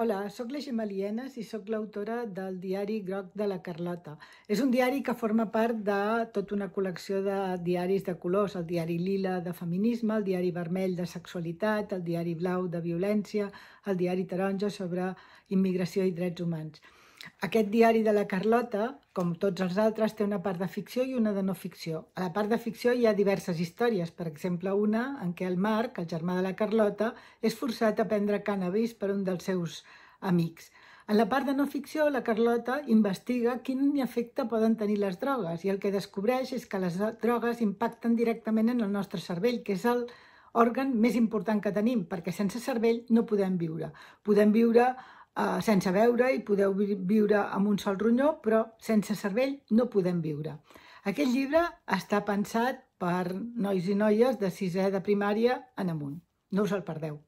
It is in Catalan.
Hola, sóc la Gemma Lienes i sóc l'autora del diari Groc de la Carlota. És un diari que forma part de tota una col·lecció de diaris de colors, el diari lila de feminisme, el diari vermell de sexualitat, el diari blau de violència, el diari taronja sobre immigració i drets humans. Aquest diari de la Carlota, com tots els altres, té una part de ficció i una de no ficció. A la part de ficció hi ha diverses històries, per exemple una en què el Marc, el germà de la Carlota, és forçat a prendre cannabis per un dels seus amics. En la part de no ficció, la Carlota investiga quin efecte poden tenir les drogues i el que descobreix és que les drogues impacten directament en el nostre cervell, que és el òrgan més important que tenim, perquè sense cervell no podem viure. Podem viure Eh, sense veure i podeu viure amb un sol ronyó, però sense cervell no podem viure. Aquest llibre està pensat per nois i noies de sisè de primària en amunt. No us el perdeu.